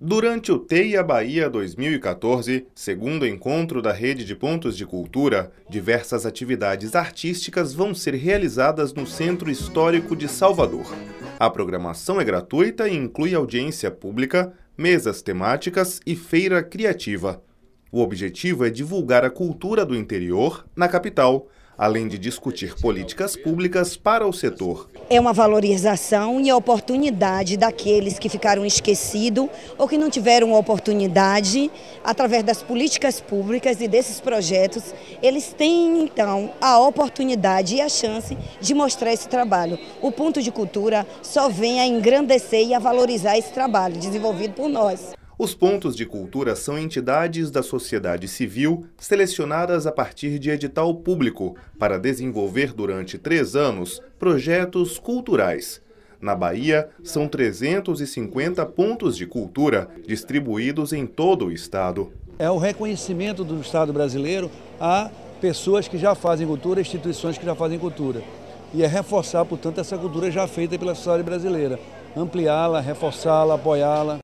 Durante o Teia Bahia 2014, segundo encontro da rede de pontos de cultura, diversas atividades artísticas vão ser realizadas no Centro Histórico de Salvador. A programação é gratuita e inclui audiência pública, mesas temáticas e feira criativa. O objetivo é divulgar a cultura do interior na capital, além de discutir políticas públicas para o setor. É uma valorização e a oportunidade daqueles que ficaram esquecidos ou que não tiveram oportunidade, através das políticas públicas e desses projetos, eles têm então a oportunidade e a chance de mostrar esse trabalho. O ponto de cultura só vem a engrandecer e a valorizar esse trabalho desenvolvido por nós. Os pontos de cultura são entidades da sociedade civil selecionadas a partir de edital público para desenvolver durante três anos projetos culturais. Na Bahia, são 350 pontos de cultura distribuídos em todo o estado. É o reconhecimento do Estado brasileiro a pessoas que já fazem cultura, instituições que já fazem cultura. E é reforçar, portanto, essa cultura já feita pela sociedade brasileira, ampliá-la, reforçá-la, apoiá-la.